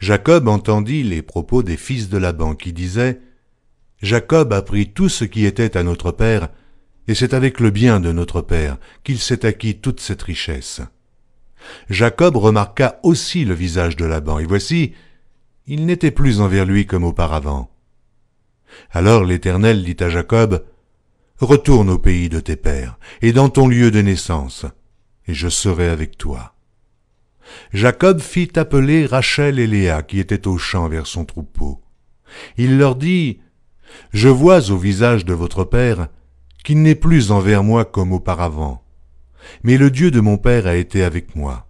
Jacob entendit les propos des fils de Laban qui disaient Jacob a pris tout ce qui était à notre père, et c'est avec le bien de notre père qu'il s'est acquis toute cette richesse. Jacob remarqua aussi le visage de Laban, et voici, il n'était plus envers lui comme auparavant. Alors l'Éternel dit à Jacob, Retourne au pays de tes pères, et dans ton lieu de naissance, et je serai avec toi. Jacob fit appeler Rachel et Léa qui étaient au champ vers son troupeau. Il leur dit, Je vois au visage de votre Père qu'il n'est plus envers moi comme auparavant, mais le Dieu de mon Père a été avec moi.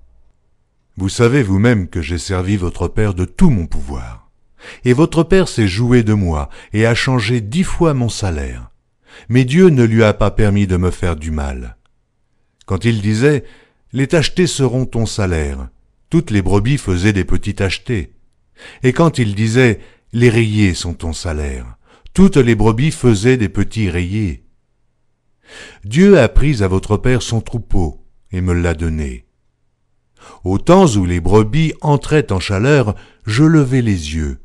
Vous savez vous-même que j'ai servi votre Père de tout mon pouvoir, et votre Père s'est joué de moi et a changé dix fois mon salaire, mais Dieu ne lui a pas permis de me faire du mal. Quand il disait les tachetés seront ton salaire. Toutes les brebis faisaient des petits tachetés. Et quand il disait Les rayés sont ton salaire, toutes les brebis faisaient des petits rayés. Dieu a pris à votre père son troupeau et me l'a donné. Au temps où les brebis entraient en chaleur, je levai les yeux,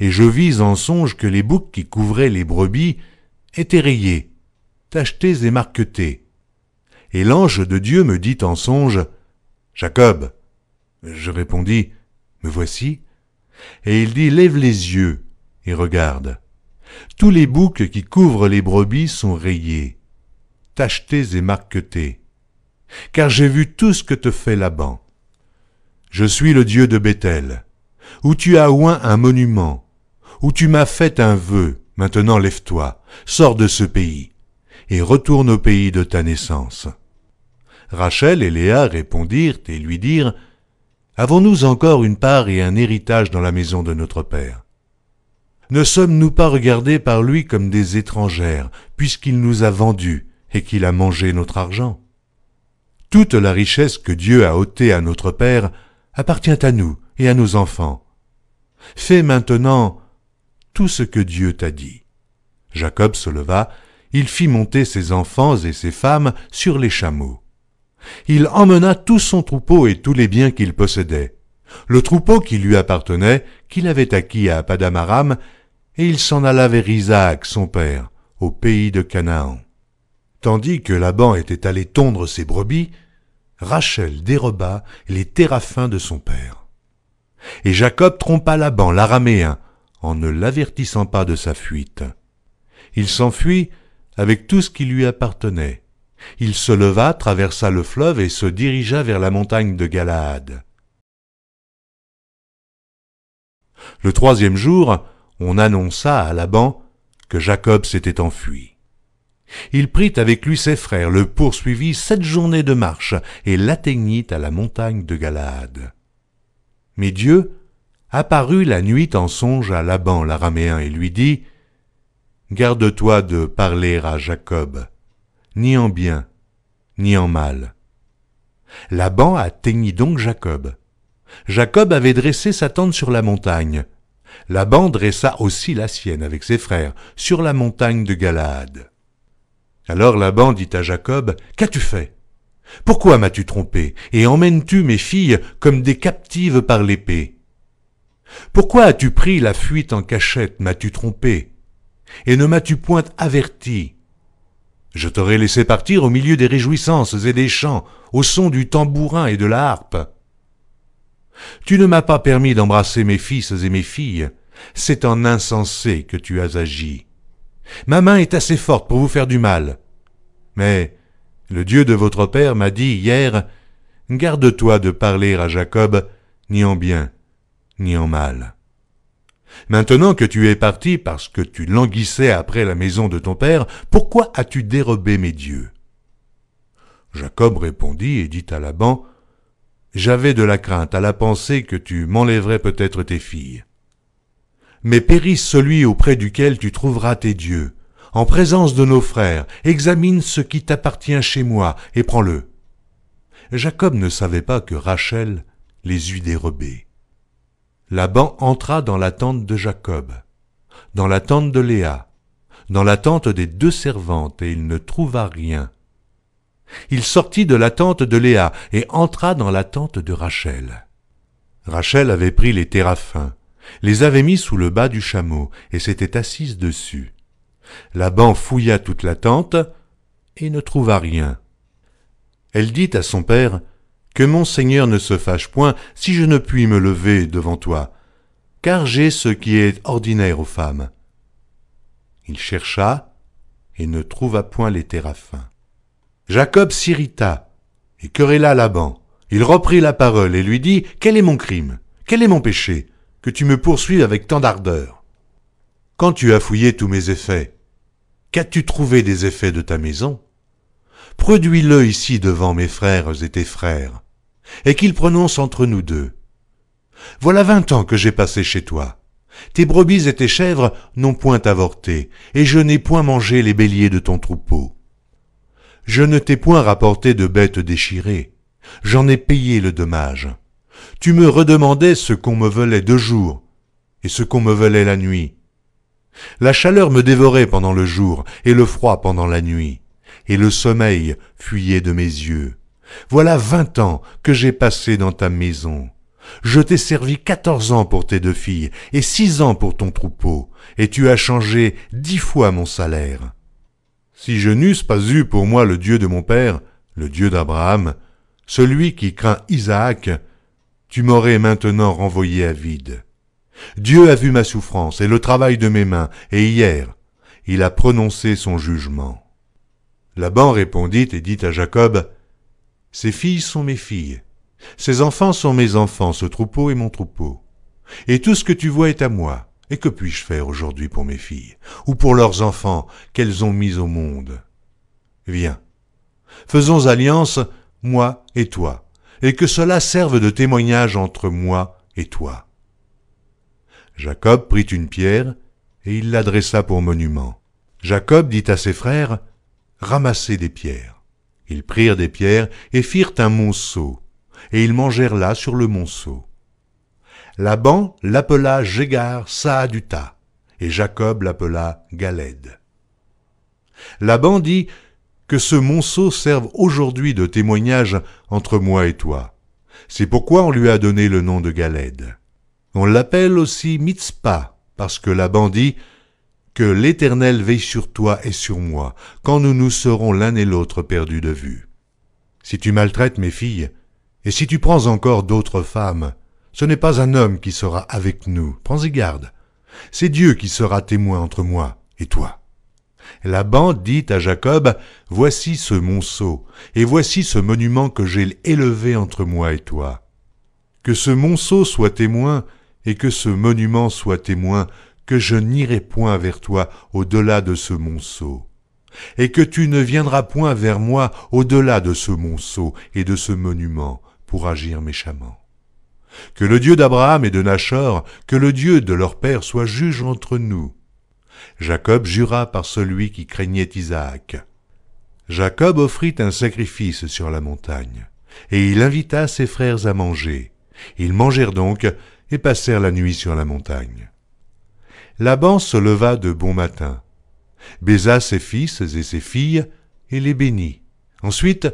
et je vis en songe que les boucs qui couvraient les brebis étaient rayés, tachetés et marquetés et l'ange de Dieu me dit en songe, Jacob. Je répondis, Me voici. Et il dit, Lève les yeux et regarde. Tous les boucs qui couvrent les brebis sont rayés, tachetés et marquetés. Car j'ai vu tout ce que te fait Laban. Je suis le Dieu de Bethel, où tu as oint un monument, où tu m'as fait un vœu. Maintenant lève-toi, sors de ce pays, et retourne au pays de ta naissance. Rachel et Léa répondirent et lui dirent Avons-nous encore une part et un héritage dans la maison de notre Père Ne sommes-nous pas regardés par lui comme des étrangères, puisqu'il nous a vendus et qu'il a mangé notre argent Toute la richesse que Dieu a ôtée à notre Père appartient à nous et à nos enfants. Fais maintenant tout ce que Dieu t'a dit. Jacob se leva, il fit monter ses enfants et ses femmes sur les chameaux il emmena tout son troupeau et tous les biens qu'il possédait. Le troupeau qui lui appartenait, qu'il avait acquis à Padamaram, et il s'en alla vers Isaac, son père, au pays de Canaan. Tandis que Laban était allé tondre ses brebis, Rachel déroba les téraphins de son père. Et Jacob trompa Laban, l'araméen, en ne l'avertissant pas de sa fuite. Il s'enfuit avec tout ce qui lui appartenait, il se leva, traversa le fleuve et se dirigea vers la montagne de Galaad. Le troisième jour, on annonça à Laban que Jacob s'était enfui. Il prit avec lui ses frères, le poursuivit sept journées de marche et l'atteignit à la montagne de Galaad. Mais Dieu apparut la nuit en songe à Laban l'araméen et lui dit Garde-toi de parler à Jacob ni en bien, ni en mal. Laban atteignit donc Jacob. Jacob avait dressé sa tente sur la montagne. Laban dressa aussi la sienne avec ses frères, sur la montagne de Galade. Alors Laban dit à Jacob, Qu'as-tu fait Pourquoi m'as-tu trompé Et emmènes-tu mes filles comme des captives par l'épée Pourquoi as-tu pris la fuite en cachette M'as-tu trompé Et ne m'as-tu point averti je t'aurais laissé partir au milieu des réjouissances et des chants, au son du tambourin et de la harpe. Tu ne m'as pas permis d'embrasser mes fils et mes filles, c'est en insensé que tu as agi. Ma main est assez forte pour vous faire du mal. Mais le Dieu de votre Père m'a dit hier, Garde-toi de parler à Jacob, ni en bien, ni en mal. Maintenant que tu es parti parce que tu languissais après la maison de ton père, pourquoi as-tu dérobé mes dieux Jacob répondit et dit à Laban, J'avais de la crainte à la pensée que tu m'enlèverais peut-être tes filles. Mais périsse celui auprès duquel tu trouveras tes dieux. En présence de nos frères, examine ce qui t'appartient chez moi et prends-le. Jacob ne savait pas que Rachel les eût dérobés. Laban entra dans la tente de Jacob, dans la tente de Léa, dans la tente des deux servantes, et il ne trouva rien. Il sortit de la tente de Léa et entra dans la tente de Rachel. Rachel avait pris les téraphins, les avait mis sous le bas du chameau et s'était assise dessus. Laban fouilla toute la tente et ne trouva rien. Elle dit à son père, que mon Seigneur ne se fâche point si je ne puis me lever devant toi, car j'ai ce qui est ordinaire aux femmes. Il chercha et ne trouva point les téraphins. Jacob s'irrita et querella Laban. Il reprit la parole et lui dit Quel est mon crime Quel est mon péché que tu me poursuives avec tant d'ardeur Quand tu as fouillé tous mes effets, qu'as-tu trouvé des effets de ta maison produis-le ici devant mes frères et tes frères, et qu'il prononce entre nous deux. Voilà vingt ans que j'ai passé chez toi. Tes brebis et tes chèvres n'ont point avorté, et je n'ai point mangé les béliers de ton troupeau. Je ne t'ai point rapporté de bêtes déchirées, j'en ai payé le dommage. Tu me redemandais ce qu'on me volait de jour, et ce qu'on me volait la nuit. La chaleur me dévorait pendant le jour, et le froid pendant la nuit et le sommeil fuyait de mes yeux. Voilà vingt ans que j'ai passé dans ta maison. Je t'ai servi quatorze ans pour tes deux filles et six ans pour ton troupeau, et tu as changé dix fois mon salaire. Si je n'eusse pas eu pour moi le Dieu de mon père, le Dieu d'Abraham, celui qui craint Isaac, tu m'aurais maintenant renvoyé à vide. Dieu a vu ma souffrance et le travail de mes mains, et hier, il a prononcé son jugement. Laban répondit et dit à Jacob, Ces filles sont mes filles, ces enfants sont mes enfants, ce troupeau est mon troupeau. Et tout ce que tu vois est à moi, et que puis-je faire aujourd'hui pour mes filles, ou pour leurs enfants qu'elles ont mis au monde Viens, faisons alliance, moi et toi, et que cela serve de témoignage entre moi et toi. Jacob prit une pierre, et il l'adressa pour monument. Jacob dit à ses frères, ramasser des pierres. Ils prirent des pierres et firent un monceau, et ils mangèrent là sur le monceau. Laban l'appela Jégar Saaduta, et Jacob l'appela Galed. Laban dit Que ce monceau serve aujourd'hui de témoignage entre moi et toi. C'est pourquoi on lui a donné le nom de Galed. On l'appelle aussi Mitzpah, parce que Laban dit que l'Éternel veille sur toi et sur moi, quand nous nous serons l'un et l'autre perdus de vue. Si tu maltraites mes filles, et si tu prends encore d'autres femmes, ce n'est pas un homme qui sera avec nous, prends-y garde. C'est Dieu qui sera témoin entre moi et toi. Laban dit à Jacob, Voici ce monceau, et voici ce monument que j'ai élevé entre moi et toi. Que ce monceau soit témoin, et que ce monument soit témoin que je n'irai point vers toi au-delà de ce monceau, et que tu ne viendras point vers moi au-delà de ce monceau et de ce monument pour agir méchamment. Que le Dieu d'Abraham et de Nachor, que le Dieu de leur père soit juge entre nous. Jacob jura par celui qui craignait Isaac. Jacob offrit un sacrifice sur la montagne, et il invita ses frères à manger. Ils mangèrent donc et passèrent la nuit sur la montagne. Laban se leva de bon matin, baisa ses fils et ses filles, et les bénit. Ensuite,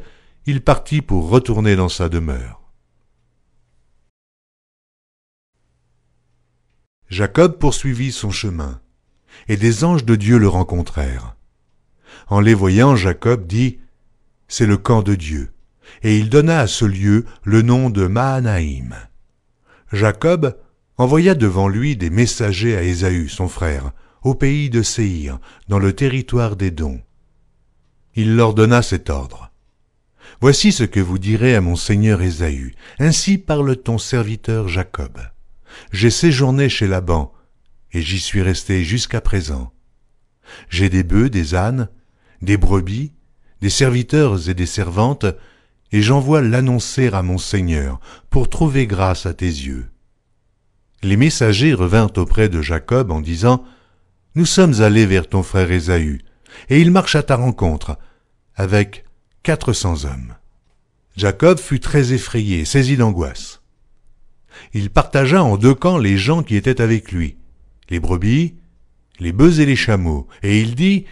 il partit pour retourner dans sa demeure. Jacob poursuivit son chemin, et des anges de Dieu le rencontrèrent. En les voyant, Jacob dit, C'est le camp de Dieu, et il donna à ce lieu le nom de Mahanaïm. Jacob envoya devant lui des messagers à Ésaü, son frère, au pays de Séhir, dans le territoire des dons. Il leur donna cet ordre. Voici ce que vous direz à mon seigneur Ésaü. Ainsi parle ton serviteur Jacob. J'ai séjourné chez Laban, et j'y suis resté jusqu'à présent. J'ai des bœufs, des ânes, des brebis, des serviteurs et des servantes, et j'envoie l'annoncer à mon Seigneur, pour trouver grâce à tes yeux. Les messagers revinrent auprès de Jacob en disant Nous sommes allés vers ton frère Ésaü, et il marche à ta rencontre, avec quatre cents hommes. Jacob fut très effrayé, saisi d'angoisse. Il partagea en deux camps les gens qui étaient avec lui, les brebis, les bœufs et les chameaux, et il dit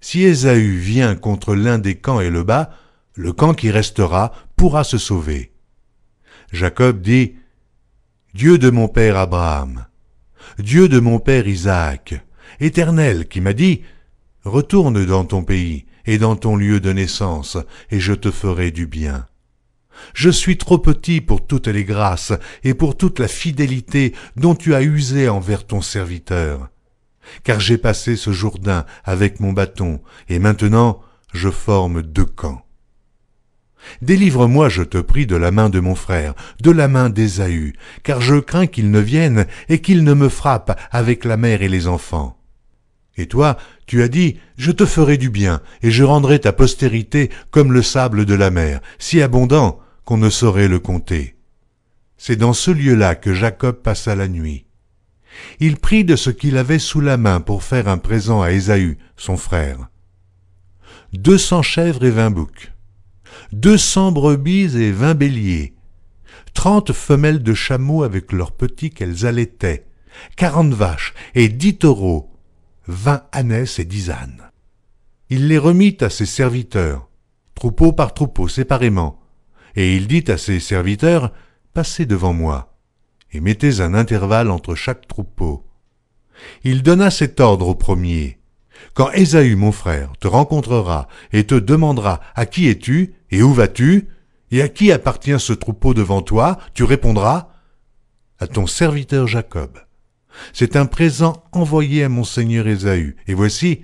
Si Ésaü vient contre l'un des camps et le bat, le camp qui restera pourra se sauver. Jacob dit Dieu de mon père Abraham, Dieu de mon père Isaac, Éternel qui m'a dit, Retourne dans ton pays et dans ton lieu de naissance, et je te ferai du bien. Je suis trop petit pour toutes les grâces et pour toute la fidélité dont tu as usé envers ton serviteur. Car j'ai passé ce Jourdain avec mon bâton, et maintenant je forme deux camps. Délivre-moi, je te prie, de la main de mon frère, de la main d'Ésaü, car je crains qu'il ne vienne et qu'il ne me frappe avec la mère et les enfants. Et toi, tu as dit, je te ferai du bien, et je rendrai ta postérité comme le sable de la mer, si abondant qu'on ne saurait le compter. C'est dans ce lieu-là que Jacob passa la nuit. Il prit de ce qu'il avait sous la main pour faire un présent à Ésaü, son frère. Deux cents chèvres et vingt boucs cents brebis et vingt béliers, trente femelles de chameaux avec leurs petits qu'elles allaitaient, quarante vaches et dix taureaux, vingt ânes et dix ânes. Il les remit à ses serviteurs, troupeau par troupeau séparément, et il dit à ses serviteurs, Passez devant moi, et mettez un intervalle entre chaque troupeau. Il donna cet ordre au premier. Quand Ésaü, mon frère, te rencontrera et te demandera à qui es-tu et où vas-tu et à qui appartient ce troupeau devant toi, tu répondras à ton serviteur Jacob. C'est un présent envoyé à mon seigneur Ésaü, et voici,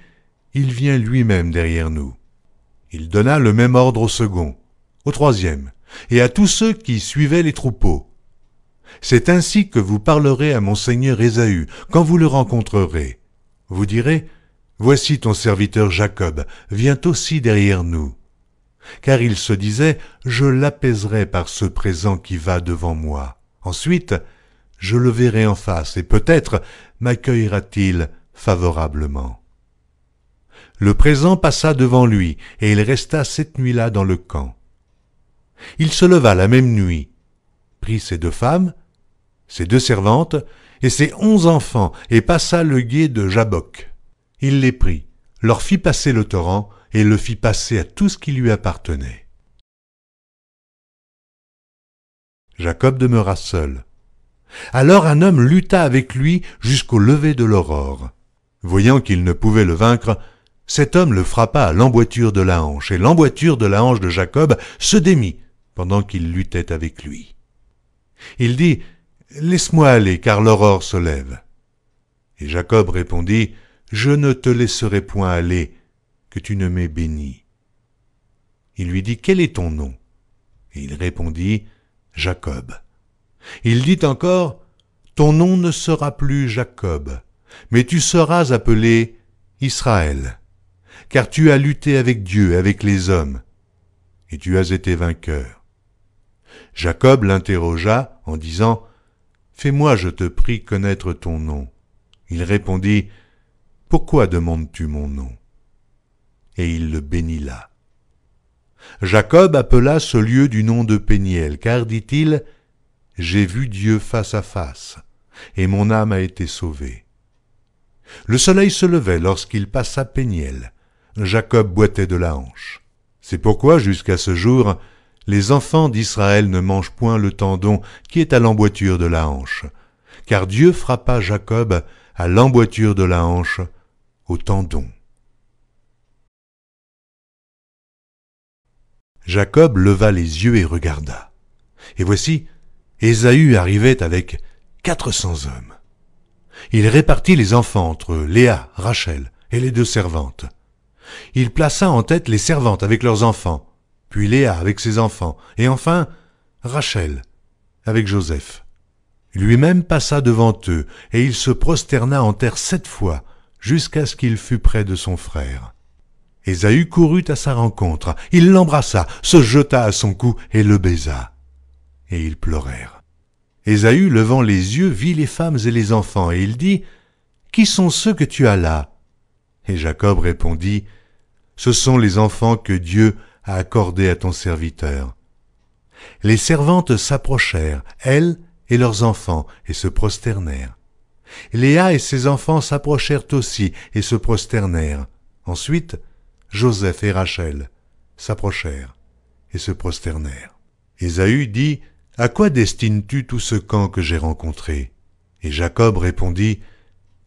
il vient lui-même derrière nous. Il donna le même ordre au second, au troisième, et à tous ceux qui suivaient les troupeaux. C'est ainsi que vous parlerez à mon seigneur Ésaü quand vous le rencontrerez. Vous direz, Voici ton serviteur Jacob vient aussi derrière nous. Car il se disait, Je l'apaiserai par ce présent qui va devant moi. Ensuite, je le verrai en face, et peut-être m'accueillera-t-il favorablement. Le présent passa devant lui, et il resta cette nuit-là dans le camp. Il se leva la même nuit, prit ses deux femmes, ses deux servantes, et ses onze enfants, et passa le guet de Jabok il les prit, leur fit passer le torrent, et le fit passer à tout ce qui lui appartenait. Jacob demeura seul. Alors un homme lutta avec lui jusqu'au lever de l'aurore. Voyant qu'il ne pouvait le vaincre, cet homme le frappa à l'emboîture de la hanche, et l'emboîture de la hanche de Jacob se démit pendant qu'il luttait avec lui. Il dit, Laisse-moi aller, car l'aurore se lève. Et Jacob répondit, je ne te laisserai point aller, que tu ne m'aies béni. Il lui dit, Quel est ton nom Et il répondit, Jacob. Il dit encore, Ton nom ne sera plus Jacob, mais tu seras appelé Israël, car tu as lutté avec Dieu, avec les hommes, et tu as été vainqueur. Jacob l'interrogea en disant, Fais-moi, je te prie, connaître ton nom. Il répondit, pourquoi demandes-tu mon nom Et il le bénit là. Jacob appela ce lieu du nom de Péniel, car dit-il, J'ai vu Dieu face à face, et mon âme a été sauvée. Le soleil se levait lorsqu'il passa Péniel. Jacob boitait de la hanche. C'est pourquoi, jusqu'à ce jour, les enfants d'Israël ne mangent point le tendon qui est à l'emboîture de la hanche. Car Dieu frappa Jacob à l'emboîture de la hanche, au tendon. Jacob leva les yeux et regarda. Et voici, Ésaü arrivait avec quatre cents hommes. Il répartit les enfants entre Léa, Rachel et les deux servantes. Il plaça en tête les servantes avec leurs enfants, puis Léa avec ses enfants, et enfin Rachel avec Joseph. Lui-même passa devant eux, et il se prosterna en terre sept fois, jusqu'à ce qu'il fût près de son frère. Ésaü courut à sa rencontre, il l'embrassa, se jeta à son cou et le baisa. Et ils pleurèrent. Ésaü, levant les yeux, vit les femmes et les enfants, et il dit, Qui sont ceux que tu as là Et Jacob répondit, Ce sont les enfants que Dieu a accordés à ton serviteur. Les servantes s'approchèrent, elles et leurs enfants et se prosternèrent. Léa et ses enfants s'approchèrent aussi et se prosternèrent. Ensuite, Joseph et Rachel s'approchèrent et se prosternèrent. Ésaü dit, À quoi destines-tu tout ce camp que j'ai rencontré Et Jacob répondit,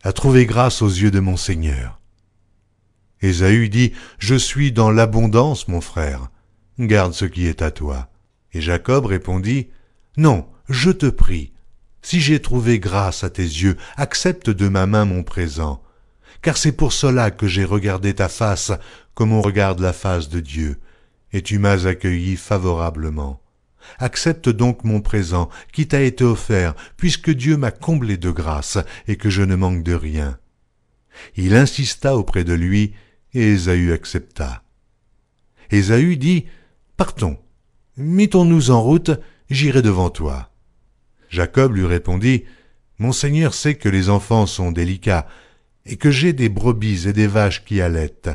À trouver grâce aux yeux de mon Seigneur. Ésaü dit, Je suis dans l'abondance, mon frère, garde ce qui est à toi. Et Jacob répondit, Non, je te prie, si j'ai trouvé grâce à tes yeux, accepte de ma main mon présent, car c'est pour cela que j'ai regardé ta face comme on regarde la face de Dieu, et tu m'as accueilli favorablement. Accepte donc mon présent qui t'a été offert, puisque Dieu m'a comblé de grâce et que je ne manque de rien. Il insista auprès de lui, et Ésaü accepta. Ésaü dit, Partons, mettons-nous en route, j'irai devant toi. Jacob lui répondit, Monseigneur sait que les enfants sont délicats, et que j'ai des brebis et des vaches qui allaitent.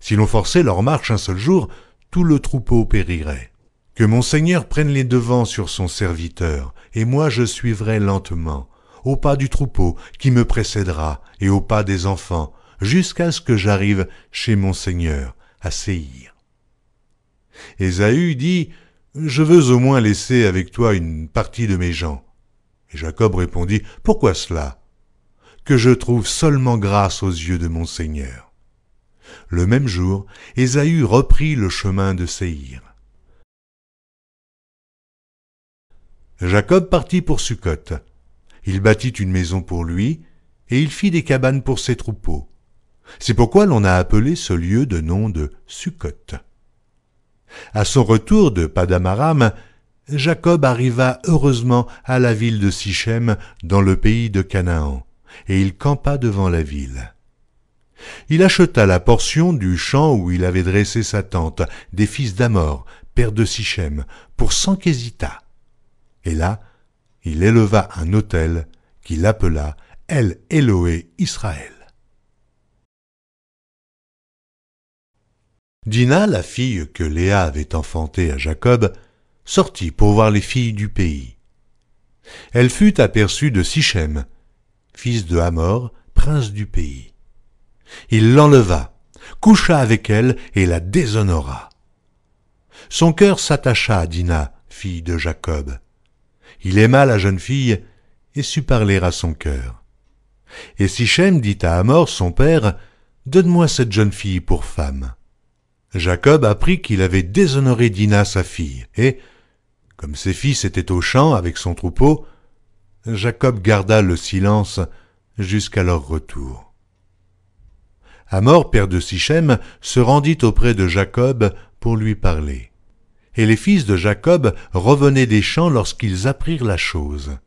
Si l'on forçait leur marche un seul jour, tout le troupeau périrait. Que mon Seigneur prenne les devants sur son serviteur, et moi je suivrai lentement, au pas du troupeau qui me précédera, et au pas des enfants, jusqu'à ce que j'arrive chez mon Seigneur, à Séir. Ésaü dit, Je veux au moins laisser avec toi une partie de mes gens. Jacob répondit, Pourquoi cela Que je trouve seulement grâce aux yeux de mon Seigneur. Le même jour, Ésaü reprit le chemin de Seir. Jacob partit pour Succoth. Il bâtit une maison pour lui, et il fit des cabanes pour ses troupeaux. C'est pourquoi l'on a appelé ce lieu de nom de Succoth. À son retour de Padamaram, Jacob arriva heureusement à la ville de Sichem, dans le pays de Canaan, et il campa devant la ville. Il acheta la portion du champ où il avait dressé sa tente, des fils d'Amor, père de Sichem, pour cent qu'hésita. Et là, il éleva un autel qu'il appela El Eloé Israël. Dina, la fille que Léa avait enfantée à Jacob, sortit pour voir les filles du pays. Elle fut aperçue de Sichem, fils de Hamor, prince du pays. Il l'enleva, coucha avec elle et la déshonora. Son cœur s'attacha à Dina, fille de Jacob. Il aima la jeune fille et sut parler à son cœur. Et Sichem dit à Hamor, son père, Donne-moi cette jeune fille pour femme. Jacob apprit qu'il avait déshonoré Dina, sa fille, et, comme ses fils étaient aux champs avec son troupeau, Jacob garda le silence jusqu'à leur retour. Amor, père de Sichem, se rendit auprès de Jacob pour lui parler. Et les fils de Jacob revenaient des champs lorsqu'ils apprirent la chose.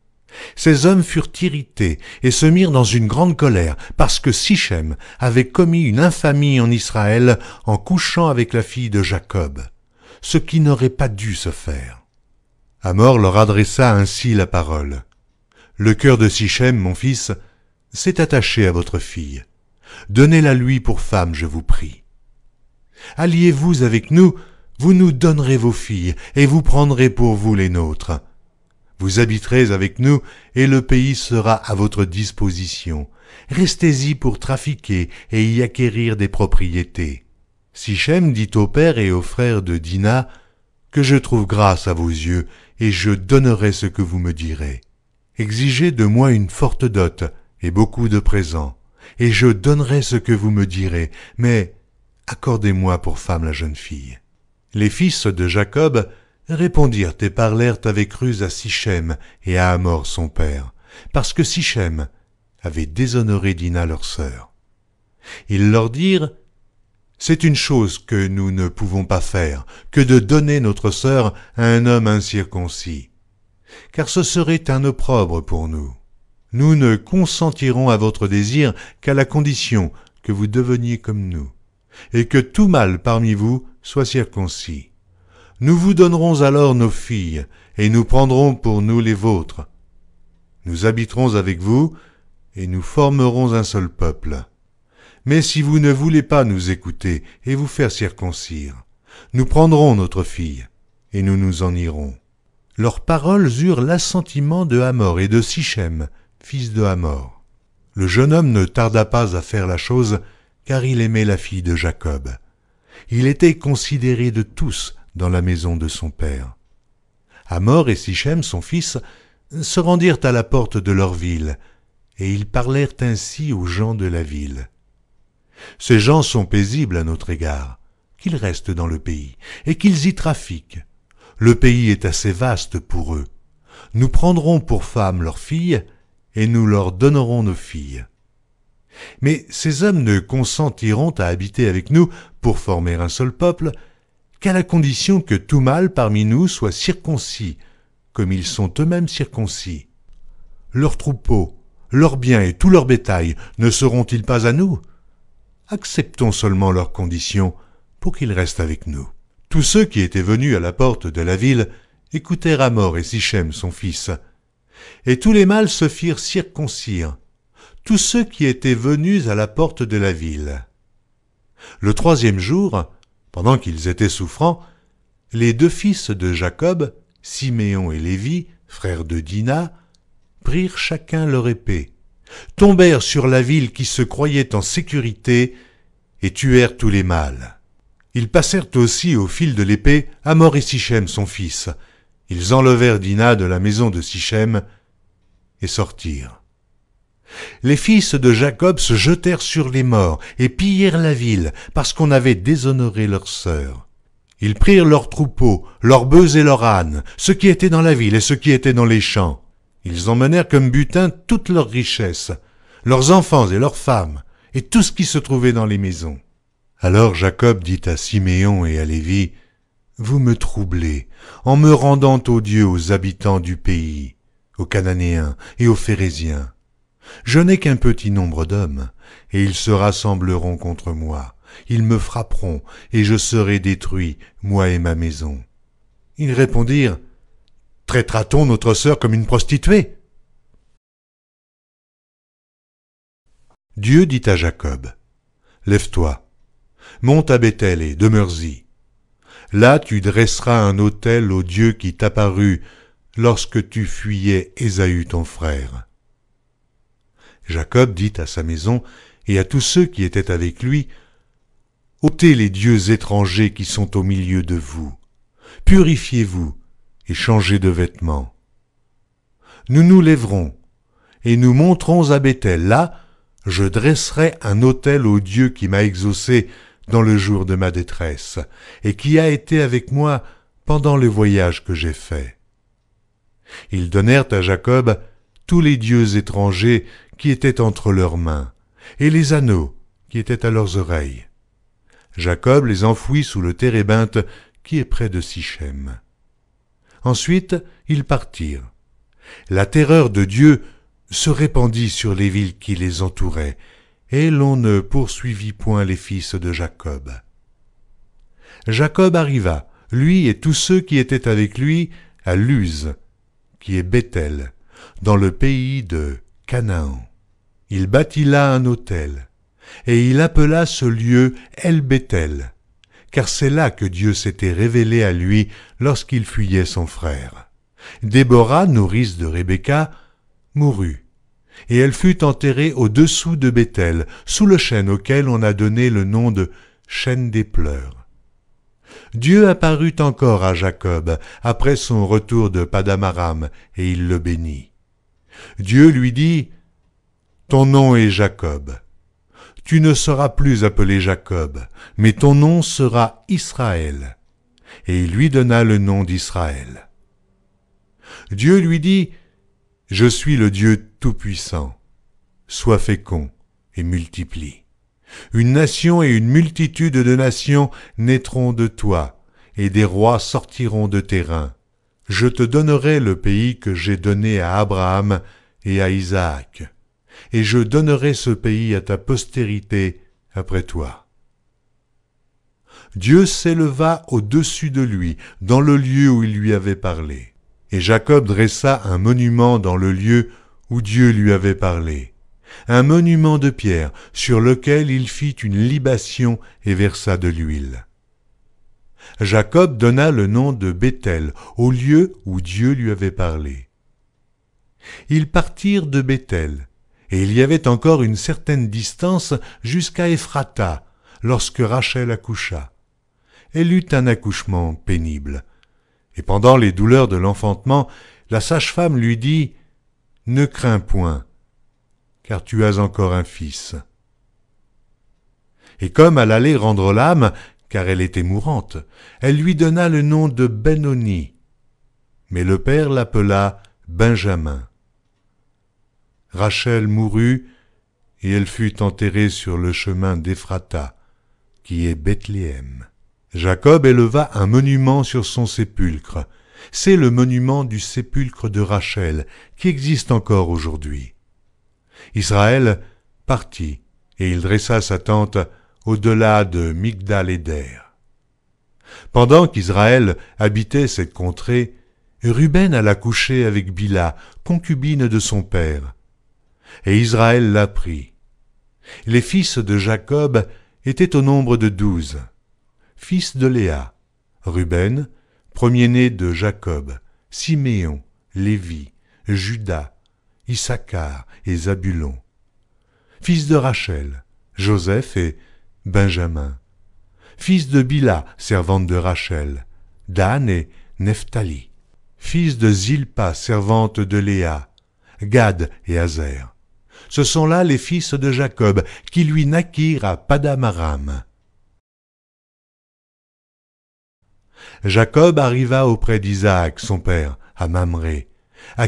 Ces hommes furent irrités et se mirent dans une grande colère parce que Sichem avait commis une infamie en Israël en couchant avec la fille de Jacob, ce qui n'aurait pas dû se faire. Amor leur adressa ainsi la parole. Le cœur de Sichem, mon fils, s'est attaché à votre fille. Donnez-la lui pour femme, je vous prie. Alliez-vous avec nous, vous nous donnerez vos filles, et vous prendrez pour vous les nôtres. Vous habiterez avec nous, et le pays sera à votre disposition. Restez-y pour trafiquer et y acquérir des propriétés. Sichem dit au père et aux frères de Dina, Que je trouve grâce à vos yeux, et je donnerai ce que vous me direz. Exigez de moi une forte dot, et beaucoup de présents, et je donnerai ce que vous me direz, mais accordez-moi pour femme la jeune fille. Les fils de Jacob répondirent et parlèrent avec ruse à Sichem et à Amor son père, parce que Sichem avait déshonoré Dina leur sœur. Ils leur dirent, c'est une chose que nous ne pouvons pas faire, que de donner notre sœur à un homme incirconcis. Car ce serait un opprobre pour nous. Nous ne consentirons à votre désir qu'à la condition que vous deveniez comme nous, et que tout mal parmi vous soit circoncis. Nous vous donnerons alors nos filles, et nous prendrons pour nous les vôtres. Nous habiterons avec vous, et nous formerons un seul peuple. Mais si vous ne voulez pas nous écouter et vous faire circoncire, nous prendrons notre fille, et nous nous en irons. Leurs paroles eurent l'assentiment de Hamor et de Sichem, fils de Hamor. Le jeune homme ne tarda pas à faire la chose, car il aimait la fille de Jacob. Il était considéré de tous dans la maison de son père. Hamor et Sichem, son fils, se rendirent à la porte de leur ville, et ils parlèrent ainsi aux gens de la ville. Ces gens sont paisibles à notre égard, qu'ils restent dans le pays, et qu'ils y trafiquent. Le pays est assez vaste pour eux. Nous prendrons pour femmes leurs filles, et nous leur donnerons nos filles. Mais ces hommes ne consentiront à habiter avec nous pour former un seul peuple, qu'à la condition que tout mâle parmi nous soit circoncis, comme ils sont eux-mêmes circoncis. Leurs troupeaux, leurs biens et tout leur bétail ne seront-ils pas à nous acceptons seulement leurs conditions pour qu'ils restent avec nous. Tous ceux qui étaient venus à la porte de la ville écoutèrent Amor et Sichem son fils. Et tous les mâles se firent circoncire, tous ceux qui étaient venus à la porte de la ville. Le troisième jour, pendant qu'ils étaient souffrants, les deux fils de Jacob, Siméon et Lévi, frères de Dinah, prirent chacun leur épée tombèrent sur la ville qui se croyait en sécurité et tuèrent tous les mâles. Ils passèrent aussi au fil de l'épée Amor et Sichem son fils. Ils enlevèrent Dinah de la maison de Sichem et sortirent. Les fils de Jacob se jetèrent sur les morts et pillèrent la ville parce qu'on avait déshonoré leur sœur. Ils prirent leurs troupeaux, leurs bœufs et leurs ânes, ce qui était dans la ville et ce qui était dans les champs. Ils emmenèrent comme butin toutes leurs richesses, leurs enfants et leurs femmes, et tout ce qui se trouvait dans les maisons. Alors Jacob dit à Siméon et à Lévi, Vous me troublez, en me rendant odieux aux habitants du pays, aux Cananéens et aux Phérésiens. Je n'ai qu'un petit nombre d'hommes, et ils se rassembleront contre moi. Ils me frapperont, et je serai détruit, moi et ma maison. Ils répondirent, Traitera-t-on notre sœur comme une prostituée Dieu dit à Jacob, Lève-toi, monte à Bethel et demeure-y. Là tu dresseras un autel au Dieu qui t'apparut lorsque tu fuyais Ésaü ton frère. Jacob dit à sa maison et à tous ceux qui étaient avec lui, ôtez les dieux étrangers qui sont au milieu de vous. Purifiez-vous et changer de vêtements. Nous nous lèverons et nous monterons à Bethel. Là, je dresserai un autel au Dieu qui m'a exaucé dans le jour de ma détresse et qui a été avec moi pendant le voyage que j'ai fait. Ils donnèrent à Jacob tous les dieux étrangers qui étaient entre leurs mains, et les anneaux qui étaient à leurs oreilles. Jacob les enfouit sous le térébinthe qui est près de Sichem. Ensuite, ils partirent. La terreur de Dieu se répandit sur les villes qui les entouraient, et l'on ne poursuivit point les fils de Jacob. Jacob arriva, lui et tous ceux qui étaient avec lui, à Luz, qui est Bethel, dans le pays de Canaan. Il bâtit là un autel, et il appela ce lieu El Bethel, car c'est là que Dieu s'était révélé à lui lorsqu'il fuyait son frère. Déborah, nourrice de Rebecca, mourut, et elle fut enterrée au-dessous de Bethel, sous le chêne auquel on a donné le nom de chêne des pleurs. Dieu apparut encore à Jacob après son retour de Padamaram, et il le bénit. Dieu lui dit, Ton nom est Jacob, tu ne seras plus appelé Jacob, mais ton nom sera Israël. Et il lui donna le nom d'Israël. Dieu lui dit, Je suis le Dieu Tout-Puissant. Sois fécond et multiplie. Une nation et une multitude de nations naîtront de toi, et des rois sortiront de tes reins. Je te donnerai le pays que j'ai donné à Abraham et à Isaac et je donnerai ce pays à ta postérité après toi. Dieu s'éleva au-dessus de lui, dans le lieu où il lui avait parlé. Et Jacob dressa un monument dans le lieu où Dieu lui avait parlé, un monument de pierre sur lequel il fit une libation et versa de l'huile. Jacob donna le nom de Béthel au lieu où Dieu lui avait parlé. Ils partirent de Béthel, et il y avait encore une certaine distance jusqu'à Ephrata, lorsque Rachel accoucha. Elle eut un accouchement pénible. Et pendant les douleurs de l'enfantement, la sage-femme lui dit Ne crains point, car tu as encore un fils. Et comme elle allait rendre l'âme, car elle était mourante, elle lui donna le nom de Benoni. Mais le père l'appela Benjamin. Rachel mourut, et elle fut enterrée sur le chemin d'Ephrata, qui est Bethléem. Jacob éleva un monument sur son sépulcre. C'est le monument du sépulcre de Rachel, qui existe encore aujourd'hui. Israël partit, et il dressa sa tente au-delà de Migdal-Eder. Pendant qu'Israël habitait cette contrée, Ruben alla coucher avec Bila, concubine de son père, et Israël l'apprit. Les fils de Jacob étaient au nombre de douze. Fils de Léa, Ruben, premier-né de Jacob, Siméon, Lévi, Judas, Issachar et Zabulon. Fils de Rachel, Joseph et Benjamin. Fils de Bila, servante de Rachel, Dan et Nephtali. Fils de Zilpa, servante de Léa, Gad et Aser. Ce sont là les fils de Jacob, qui lui naquirent à Padamaram. Jacob arriva auprès d'Isaac, son père, à Mamré, à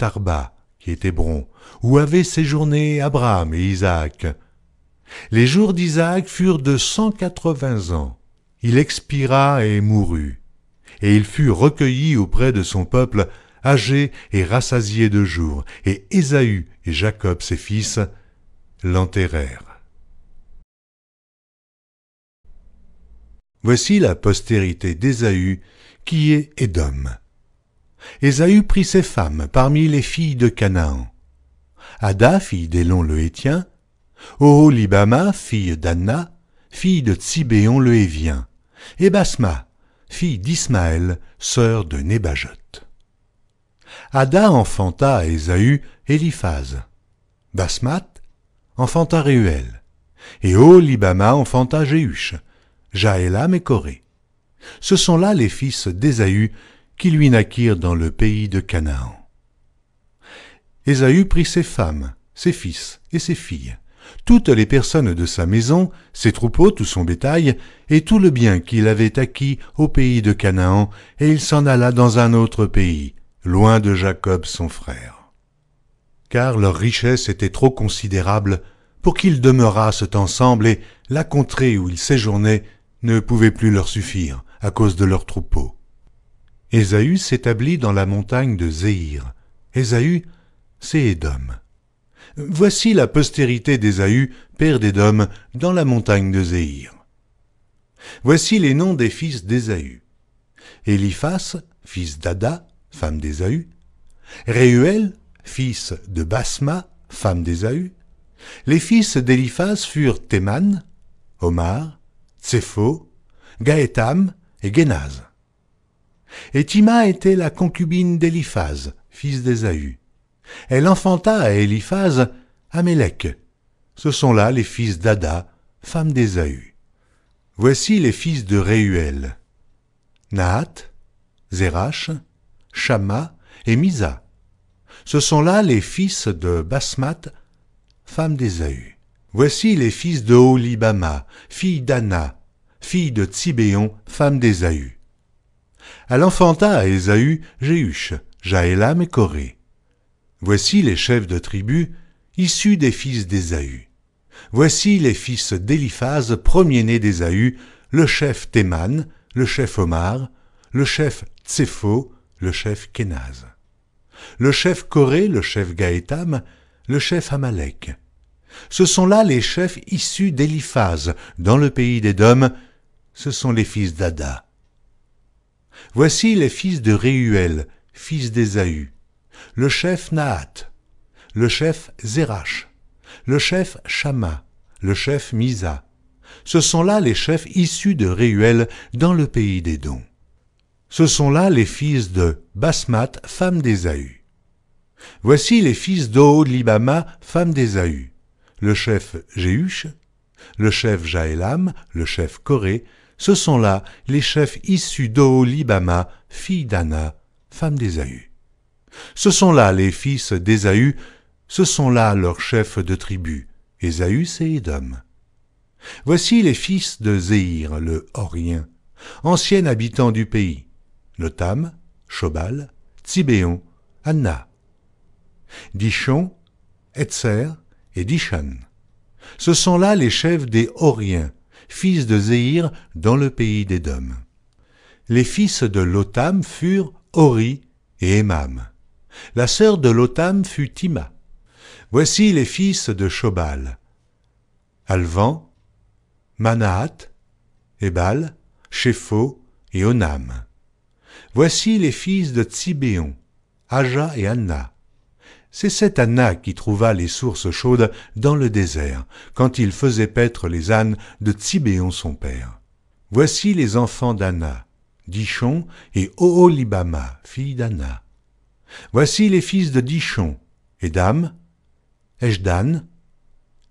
Arba, qui est Hébron, où avaient séjourné Abraham et Isaac. Les jours d'Isaac furent de cent quatre-vingts ans. Il expira et mourut, et il fut recueilli auprès de son peuple âgé et rassasié de jour, et Ésaü et Jacob ses fils l'enterrèrent. Voici la postérité d'Ésaü qui est Édom. Ésaü prit ses femmes parmi les filles de Canaan. Ada, fille d'Élon le Hétien, Oholibama, fille d'Anna, fille de Tsibéon le Hévien, et Basma, fille d'Ismaël, sœur de Nébajote. Ada enfanta à Ésaü Eliphaz. Basmat enfanta Réuel. Et Olibama enfanta jehush Jaélam et Corée. Ce sont là les fils d'Ésaü qui lui naquirent dans le pays de Canaan. Ésaü prit ses femmes, ses fils et ses filles, toutes les personnes de sa maison, ses troupeaux, tout son bétail, et tout le bien qu'il avait acquis au pays de Canaan, et il s'en alla dans un autre pays, loin de Jacob son frère. Car leur richesse était trop considérable pour qu'ils demeurassent ensemble et la contrée où ils séjournaient ne pouvait plus leur suffire à cause de leurs troupeaux. Ésaü s'établit dans la montagne de Zéhir. Ésaü, c'est Édom. Voici la postérité d'Ésaü, père d'Édom, dans la montagne de Zéhir. Voici les noms des fils d'Ésaü. Eliphas, fils d'Ada, femme d'Ésaü, Réuel, fils de Basma, femme d'Ésaü. Les fils d'Éliphaz furent Théman, Omar, Tsepho, Gaétam et Génaz. Et Tima était la concubine d'Éliphaz, fils d'Ésaü. Elle enfanta à Éliphaz Amélec. Ce sont là les fils d'Ada, femme d'Ésaü. Voici les fils de Réuel. Nahat, Shama et Misa. Ce sont là les fils de Basmat, femme d'Ésaü. Voici les fils de Olibama, fille d'Anna, fille de Tsibéon, femme d'Ésaü. À enfanta à Ésaü Jéhush, Jaélam et Corée. Voici les chefs de tribu, issus des fils d'Ésaü. Voici les fils d'Éliphaz, premier-né d'Ésaü, le chef Théman, le chef Omar, le chef Tsepho, le chef Kenaz, le chef coré, le chef Gaétam, le chef Amalek. Ce sont là les chefs issus d'Eliphaz, dans le pays d'Édom, ce sont les fils d'Ada. Voici les fils de Réuel, fils d'Ésaü, le chef Nahat, le chef Zérach, le chef Shama, le chef Misa. Ce sont là les chefs issus de Réuel dans le pays des ce sont là les fils de Basmat, femme d'Ésaü. Voici les fils d'Oholibama, femme d'Ésaü, le chef Jéhush, le chef Jaélam, le chef Corée, ce sont là les chefs issus d'Od-Libama, fille d'Anna, femme d'Ésaü. Ce sont là les fils d'Ésaü, ce sont là leurs chefs de tribu, Ésaü et Edom. Voici les fils de Zéhir, le Horien, ancien habitant du pays, Notam, Chobal, Tzibéon, Anna. Dishon, Etzer et Dishan. Ce sont là les chefs des Horiens, fils de Zéhir dans le pays d'Édom. Les fils de Lotam furent Hori et Emam. La sœur de Lotam fut Tima. Voici les fils de Chobal. Alvan, Manahat, Ebal, Shepho et Onam voici les fils de Tsibéon, Aja et Anna. C'est cette Anna qui trouva les sources chaudes dans le désert, quand il faisait paître les ânes de Tsibéon son père. Voici les enfants d'Anna, Dichon et Oholibama, fille d'Anna. Voici les fils de Dichon, Edam, Eshdan,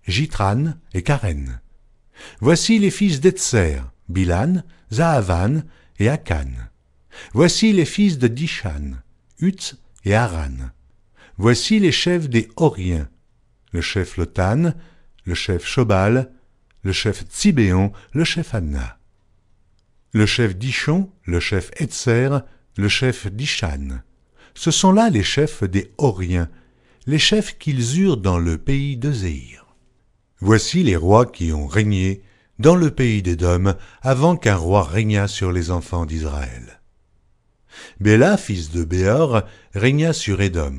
Jitran et Karen. Voici les fils d'Etser, Bilan, Zahavan et Akan. Voici les fils de Dishan, Uts et Aran. Voici les chefs des Horiens, le chef Lotan, le chef Shobal, le chef Tzibéon, le chef Anna. Le chef Dishon, le chef Etzer, le chef Dishan. Ce sont là les chefs des Horiens, les chefs qu'ils eurent dans le pays de Zéhir. Voici les rois qui ont régné dans le pays d'Édom avant qu'un roi régnât sur les enfants d'Israël. Béla, fils de Béor, régna sur Édom,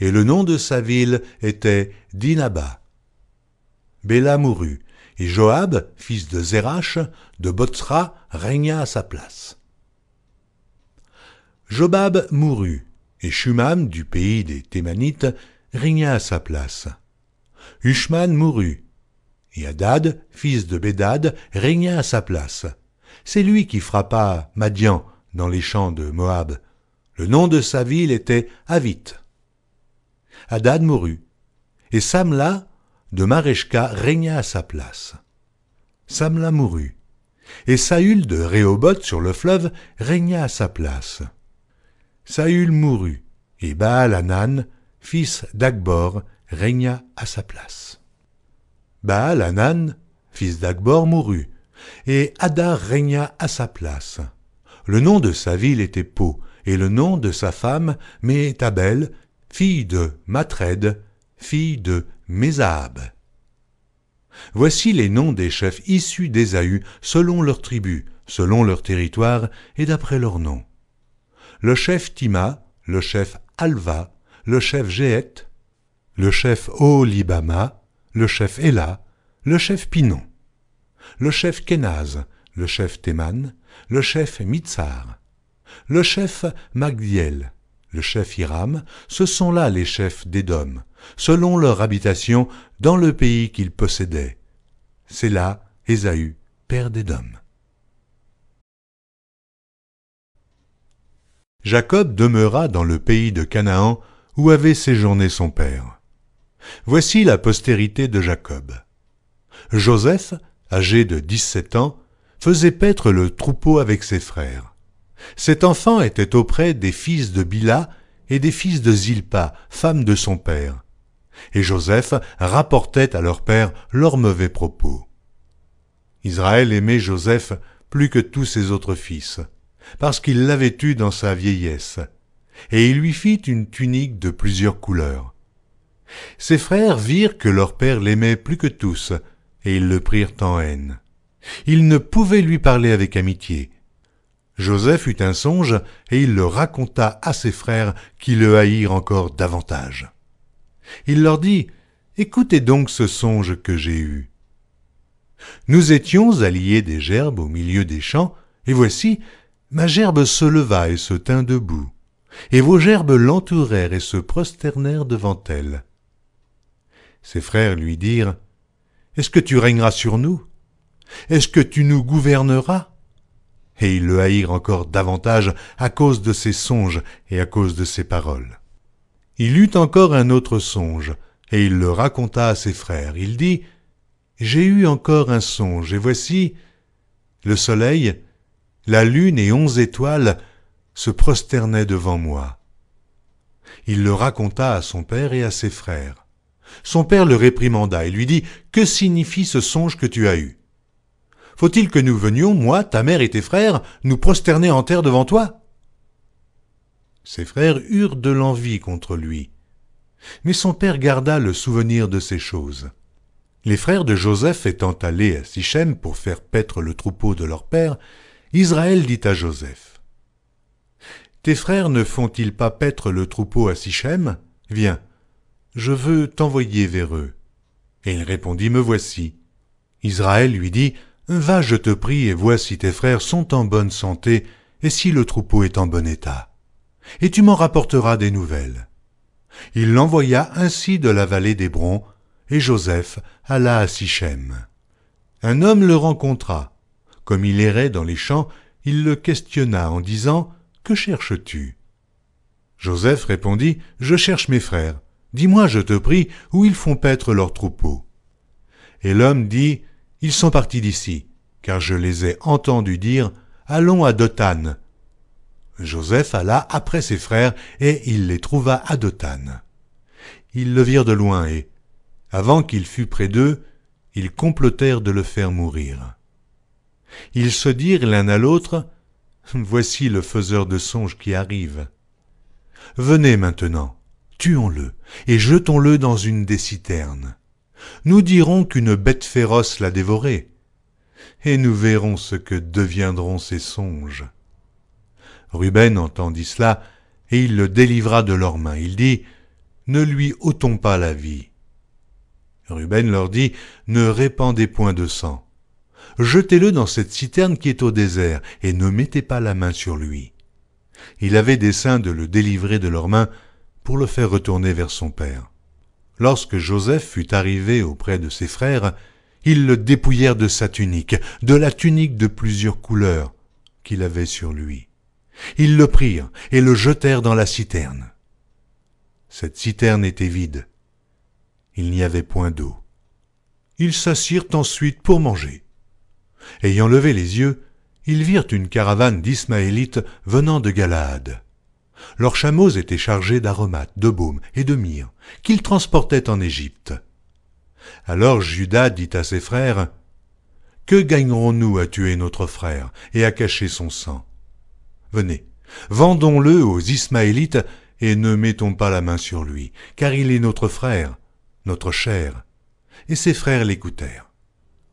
et le nom de sa ville était Dinaba. Béla mourut, et Joab, fils de Zérach, de Botsra, régna à sa place. Jobab mourut, et Shumam, du pays des Thémanites, régna à sa place. Hushman mourut, et Hadad, fils de Bédad, régna à sa place. C'est lui qui frappa Madian, dans les champs de Moab. Le nom de sa ville était Avit. Adad mourut, et Samla de Mareshka régna à sa place. Samla mourut, et Saül de Rehoboth sur le fleuve régna à sa place. Saül mourut, et Baal anan fils d'Agbor, régna à sa place. Baal anan fils d'Agbor, mourut, et Adar régna à sa place. Le nom de sa ville était Pau, et le nom de sa femme Métabel, fille de Matred, fille de Mézahab. Voici les noms des chefs issus d'Ésaü selon leur tribu, selon leur territoire et d'après leur nom. Le chef Tima, le chef Alva, le chef Géet, le chef Olibama, le chef Ela, le chef Pinon, le chef Kenaz, le chef Théman, le chef Mitzar, le chef Magdiel, le chef Hiram, ce sont là les chefs d'Edom, selon leur habitation dans le pays qu'ils possédaient. C'est là Ésaü, père d'Édom. Jacob demeura dans le pays de Canaan où avait séjourné son père. Voici la postérité de Jacob. Joseph, âgé de dix-sept ans, faisait paître le troupeau avec ses frères. Cet enfant était auprès des fils de Bila et des fils de Zilpa, femme de son père. Et Joseph rapportait à leur père leurs mauvais propos. Israël aimait Joseph plus que tous ses autres fils, parce qu'il l'avait eu dans sa vieillesse, et il lui fit une tunique de plusieurs couleurs. Ses frères virent que leur père l'aimait plus que tous, et ils le prirent en haine. Il ne pouvait lui parler avec amitié. Joseph eut un songe et il le raconta à ses frères qui le haïrent encore davantage. Il leur dit Écoutez donc ce songe que j'ai eu. Nous étions alliés des gerbes au milieu des champs, et voici, ma gerbe se leva et se tint debout, et vos gerbes l'entourèrent et se prosternèrent devant elle. Ses frères lui dirent Est-ce que tu règneras sur nous est-ce que tu nous gouverneras Et ils le haïrent encore davantage à cause de ses songes et à cause de ses paroles. Il eut encore un autre songe, et il le raconta à ses frères. Il dit, J'ai eu encore un songe, et voici, le soleil, la lune et onze étoiles se prosternaient devant moi. Il le raconta à son père et à ses frères. Son père le réprimanda et lui dit, Que signifie ce songe que tu as eu faut-il que nous venions, moi, ta mère et tes frères, nous prosterner en terre devant toi Ses frères eurent de l'envie contre lui. Mais son père garda le souvenir de ces choses. Les frères de Joseph étant allés à Sichem pour faire paître le troupeau de leur père, Israël dit à Joseph Tes frères ne font-ils pas paître le troupeau à Sichem Viens, je veux t'envoyer vers eux. Et il répondit Me voici. Israël lui dit Va, je te prie, et vois si tes frères sont en bonne santé, et si le troupeau est en bon état. Et tu m'en rapporteras des nouvelles. Il l'envoya ainsi de la vallée d'Hébron, et Joseph alla à Sichem. Un homme le rencontra. Comme il errait dans les champs, il le questionna en disant Que cherches-tu Joseph répondit Je cherche mes frères. Dis-moi, je te prie, où ils font paître leurs troupeaux. Et l'homme dit ils sont partis d'ici, car je les ai entendus dire Allons à Dothan. Joseph alla après ses frères, et il les trouva à Dothan. Ils le virent de loin, et, avant qu'il fût près d'eux, ils complotèrent de le faire mourir. Ils se dirent l'un à l'autre, Voici le faiseur de songes qui arrive. Venez maintenant, tuons-le, et jetons-le dans une des citernes nous dirons qu'une bête féroce l'a dévoré, et nous verrons ce que deviendront ses songes ruben entendit cela et il le délivra de leurs mains il dit ne lui ôtons pas la vie ruben leur dit ne répandez point de sang jetez-le dans cette citerne qui est au désert et ne mettez pas la main sur lui il avait dessein de le délivrer de leurs mains pour le faire retourner vers son père Lorsque Joseph fut arrivé auprès de ses frères, ils le dépouillèrent de sa tunique, de la tunique de plusieurs couleurs qu'il avait sur lui. Ils le prirent et le jetèrent dans la citerne. Cette citerne était vide. Il n'y avait point d'eau. Ils s'assirent ensuite pour manger. Ayant levé les yeux, ils virent une caravane d'Ismaélites venant de Galaad. Leurs chameaux étaient chargés d'aromates, de baumes et de myrrhe, qu'ils transportaient en Égypte. Alors Judas dit à ses frères, Que gagnerons-nous à tuer notre frère et à cacher son sang Venez, vendons-le aux Ismaélites et ne mettons pas la main sur lui, car il est notre frère, notre chair. Et ses frères l'écoutèrent.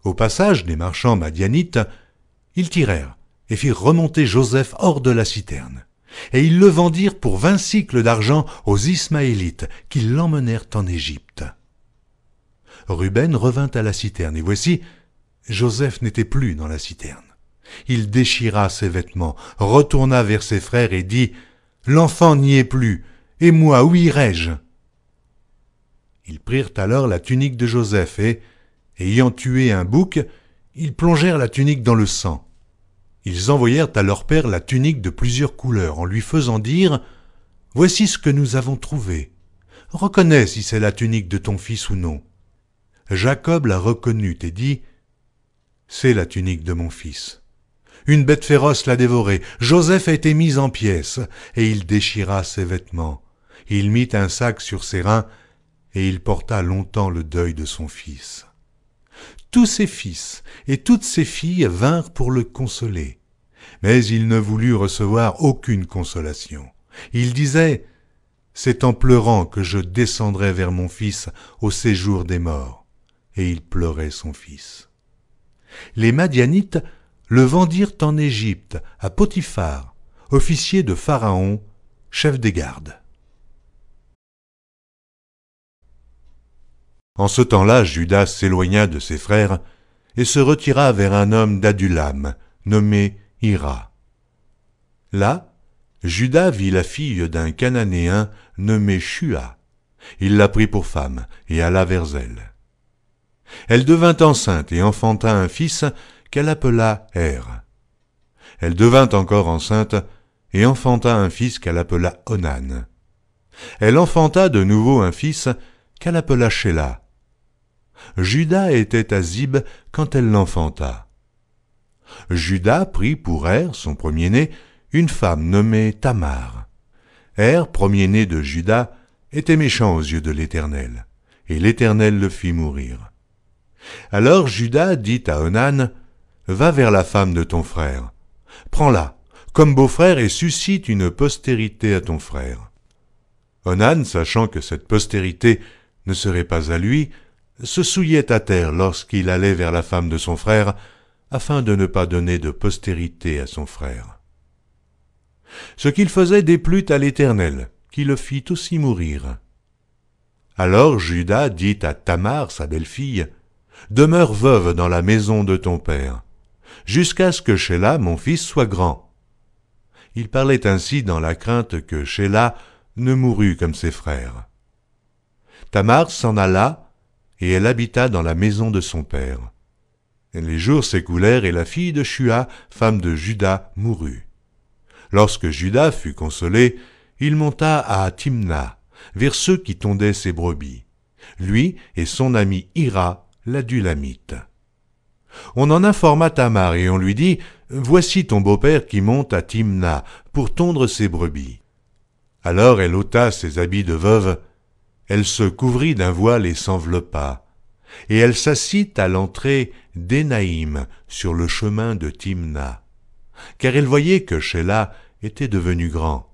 Au passage des marchands madianites, ils tirèrent et firent remonter Joseph hors de la citerne. Et ils le vendirent pour vingt cycles d'argent aux Ismaélites, qui l'emmenèrent en Égypte. Ruben revint à la citerne, et voici, Joseph n'était plus dans la citerne. Il déchira ses vêtements, retourna vers ses frères et dit, L'enfant n'y est plus, et moi, où irai-je Ils prirent alors la tunique de Joseph et, ayant tué un bouc, ils plongèrent la tunique dans le sang. Ils envoyèrent à leur père la tunique de plusieurs couleurs en lui faisant dire Voici ce que nous avons trouvé. Reconnais si c'est la tunique de ton fils ou non. Jacob la reconnut et dit C'est la tunique de mon fils. Une bête féroce l'a dévorée. Joseph a été mis en pièces, et il déchira ses vêtements. Il mit un sac sur ses reins, et il porta longtemps le deuil de son fils. Tous ses fils et toutes ses filles vinrent pour le consoler. Mais il ne voulut recevoir aucune consolation. Il disait C'est en pleurant que je descendrai vers mon fils au séjour des morts. Et il pleurait son fils. Les Madianites le vendirent en Égypte à Potiphar, officier de Pharaon, chef des gardes. En ce temps-là, Judas s'éloigna de ses frères et se retira vers un homme d'Adulam, nommé Ira. Là, Judas vit la fille d'un Cananéen nommé Shua. Il la prit pour femme et alla vers elle. Elle devint enceinte et enfanta un fils qu'elle appela Er. Elle devint encore enceinte et enfanta un fils qu'elle appela Onan. Elle enfanta de nouveau un fils qu'elle appela Shelah Judas était à Zib quand elle l'enfanta. Judas prit pour Er, son premier-né, une femme nommée Tamar. Er, premier-né de Judas, était méchant aux yeux de l'Éternel, et l'Éternel le fit mourir. Alors Judas dit à Onan, Va vers la femme de ton frère, prends-la, comme beau-frère, et suscite une postérité à ton frère. Onan, sachant que cette postérité ne serait pas à lui, se souillait à terre lorsqu'il allait vers la femme de son frère, afin de ne pas donner de postérité à son frère. Ce qu'il faisait déplut à l'Éternel, qui le fit aussi mourir. Alors Judas dit à Tamar, sa belle-fille, Demeure veuve dans la maison de ton père, jusqu'à ce que Shéla, mon fils, soit grand. Il parlait ainsi dans la crainte que Shéla ne mourût comme ses frères. Tamar s'en alla, et elle habita dans la maison de son père. Les jours s'écoulèrent et la fille de Shua, femme de Juda, mourut. Lorsque Juda fut consolé, il monta à Timna, vers ceux qui tondaient ses brebis, lui et son ami Ira, Dulamite. On en informa Tamar et on lui dit Voici ton beau-père qui monte à Timna pour tondre ses brebis. Alors elle ôta ses habits de veuve elle se couvrit d'un voile et s'enveloppa, et elle s'assit à l'entrée d'Énaïm sur le chemin de Timna, car elle voyait que Sheila était devenu grand,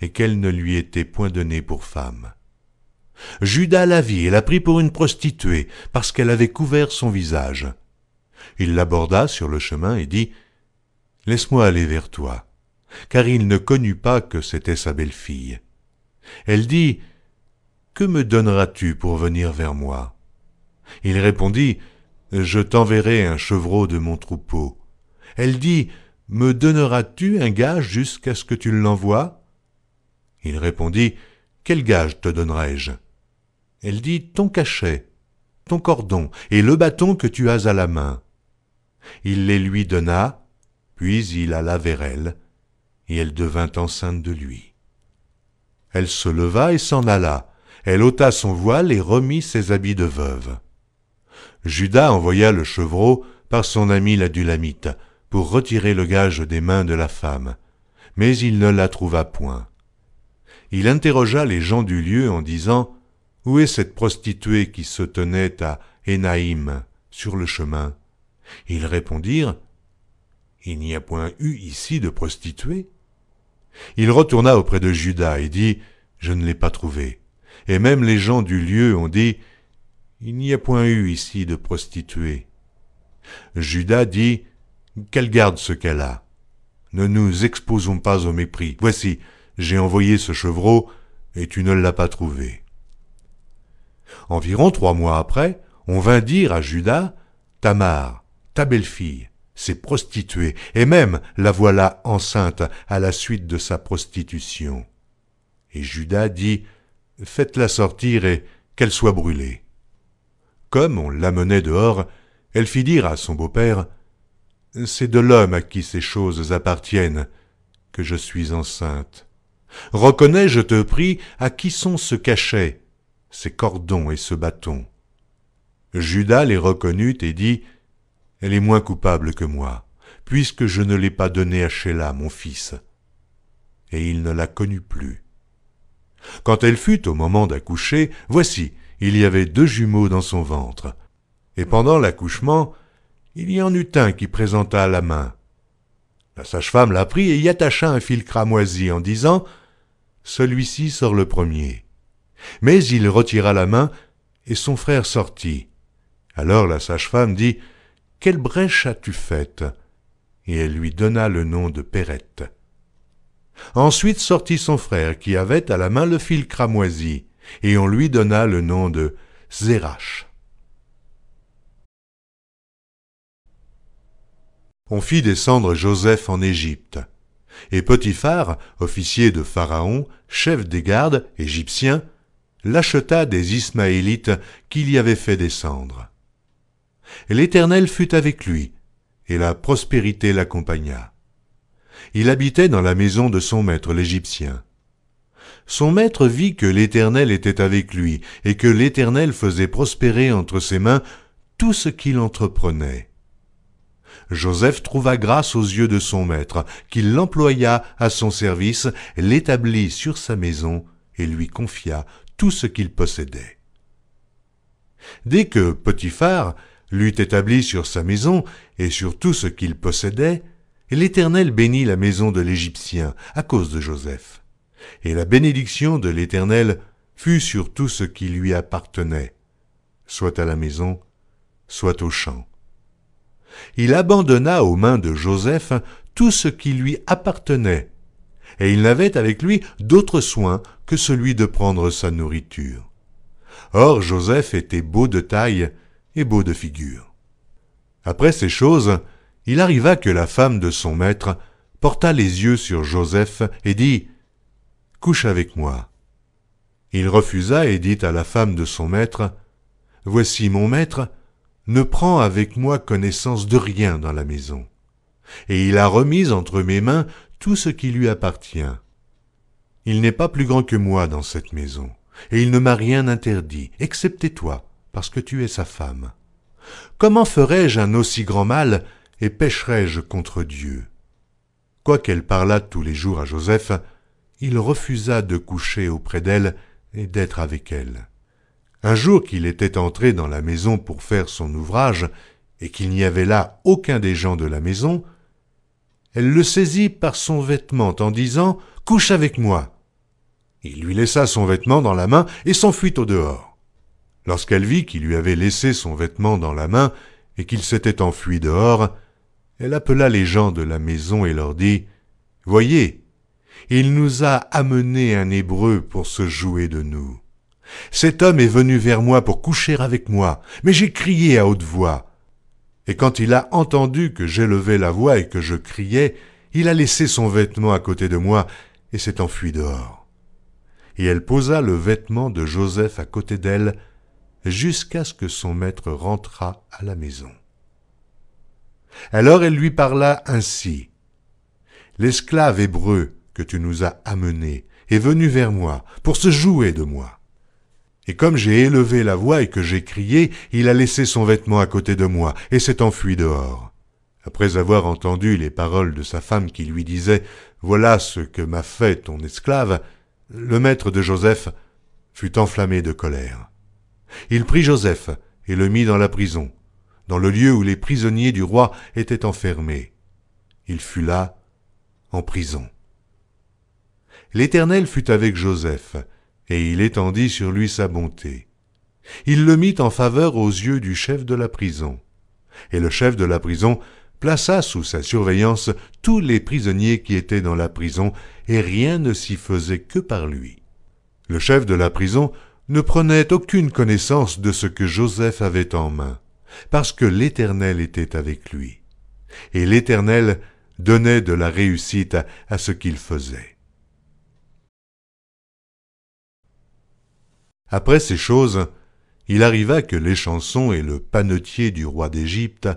et qu'elle ne lui était point donnée pour femme. Judas la vit et la prit pour une prostituée, parce qu'elle avait couvert son visage. Il l'aborda sur le chemin et dit Laisse-moi aller vers toi, car il ne connut pas que c'était sa belle-fille. Elle dit que me donneras-tu pour venir vers moi Il répondit, Je t'enverrai un chevreau de mon troupeau. Elle dit, Me donneras-tu un gage jusqu'à ce que tu l'envoies Il répondit, Quel gage te donnerai-je Elle dit, Ton cachet, ton cordon et le bâton que tu as à la main. Il les lui donna, puis il alla vers elle, et elle devint enceinte de lui. Elle se leva et s'en alla, elle ôta son voile et remit ses habits de veuve. Judas envoya le chevreau par son ami Dulamite pour retirer le gage des mains de la femme, mais il ne la trouva point. Il interrogea les gens du lieu en disant Où est cette prostituée qui se tenait à Énaïm sur le chemin Ils répondirent Il n'y a point eu ici de prostituée. Il retourna auprès de Judas et dit Je ne l'ai pas trouvée et même les gens du lieu ont dit Il n'y a point eu ici de prostituée. Judas dit Qu'elle garde ce qu'elle a. Ne nous exposons pas au mépris. Voici, j'ai envoyé ce chevreau, et tu ne l'as pas trouvé. Environ trois mois après, on vint dire à Judas Tamar, ta belle-fille, s'est prostituée, et même la voilà enceinte à la suite de sa prostitution. Et Judas dit Faites-la sortir et qu'elle soit brûlée. Comme on l'amenait dehors, elle fit dire à son beau-père C'est de l'homme à qui ces choses appartiennent que je suis enceinte. Reconnais, je te prie, à qui sont ce cachet, ces cordons et ce bâton. Judas les reconnut et dit Elle est moins coupable que moi, puisque je ne l'ai pas donnée à Sheila, mon fils. Et il ne la connut plus. Quand elle fut au moment d'accoucher, voici, il y avait deux jumeaux dans son ventre. Et pendant l'accouchement, il y en eut un qui présenta la main. La sage-femme la prit et y attacha un fil cramoisi en disant Celui-ci sort le premier. Mais il retira la main et son frère sortit. Alors la sage-femme dit Quelle brèche as-tu faite Et elle lui donna le nom de Perrette. Ensuite sortit son frère qui avait à la main le fil cramoisi, et on lui donna le nom de Zérach. On fit descendre Joseph en Égypte. Et Potiphar, officier de Pharaon, chef des gardes égyptiens, l'acheta des Ismaélites qu'il y avait fait descendre. L'Éternel fut avec lui, et la prospérité l'accompagna il habitait dans la maison de son maître l'Égyptien. Son maître vit que l'Éternel était avec lui, et que l'Éternel faisait prospérer entre ses mains tout ce qu'il entreprenait. Joseph trouva grâce aux yeux de son maître, qui l'employa à son service, l'établit sur sa maison et lui confia tout ce qu'il possédait. Dès que Potiphar l'eut établi sur sa maison et sur tout ce qu'il possédait, l'Éternel bénit la maison de l'Égyptien à cause de Joseph. Et la bénédiction de l'Éternel fut sur tout ce qui lui appartenait, soit à la maison, soit au champ. Il abandonna aux mains de Joseph tout ce qui lui appartenait, et il n'avait avec lui d'autre soin que celui de prendre sa nourriture. Or Joseph était beau de taille et beau de figure. Après ces choses, il arriva que la femme de son maître porta les yeux sur Joseph et dit Couche avec moi. Il refusa et dit à la femme de son maître Voici mon maître, ne prends avec moi connaissance de rien dans la maison. Et il a remis entre mes mains tout ce qui lui appartient. Il n'est pas plus grand que moi dans cette maison, et il ne m'a rien interdit, excepté toi, parce que tu es sa femme. Comment ferais-je un aussi grand mal et pécherai-je contre Dieu Quoiqu'elle parlât tous les jours à Joseph, il refusa de coucher auprès d'elle et d'être avec elle. Un jour qu'il était entré dans la maison pour faire son ouvrage, et qu'il n'y avait là aucun des gens de la maison, elle le saisit par son vêtement en disant Couche avec moi. Il lui laissa son vêtement dans la main et s'enfuit au dehors. Lorsqu'elle vit qu'il lui avait laissé son vêtement dans la main et qu'il s'était enfui dehors, elle appela les gens de la maison et leur dit, Voyez, il nous a amené un Hébreu pour se jouer de nous. Cet homme est venu vers moi pour coucher avec moi, mais j'ai crié à haute voix. Et quand il a entendu que j'élevais la voix et que je criais, il a laissé son vêtement à côté de moi et s'est enfui dehors. Et elle posa le vêtement de Joseph à côté d'elle jusqu'à ce que son maître rentrât à la maison. Alors elle lui parla ainsi. L'esclave hébreu que tu nous as amené est venu vers moi pour se jouer de moi. Et comme j'ai élevé la voix et que j'ai crié, il a laissé son vêtement à côté de moi et s'est enfui dehors. Après avoir entendu les paroles de sa femme qui lui disait Voilà ce que m'a fait ton esclave, le maître de Joseph fut enflammé de colère. Il prit Joseph et le mit dans la prison, dans le lieu où les prisonniers du roi étaient enfermés. Il fut là, en prison. L'Éternel fut avec Joseph, et il étendit sur lui sa bonté. Il le mit en faveur aux yeux du chef de la prison. Et le chef de la prison plaça sous sa surveillance tous les prisonniers qui étaient dans la prison, et rien ne s'y faisait que par lui. Le chef de la prison ne prenait aucune connaissance de ce que Joseph avait en main parce que l'Éternel était avec lui. Et l'Éternel donnait de la réussite à, ce qu'il faisait. Après ces choses, il arriva que l'échanson et le panetier du roi d'Égypte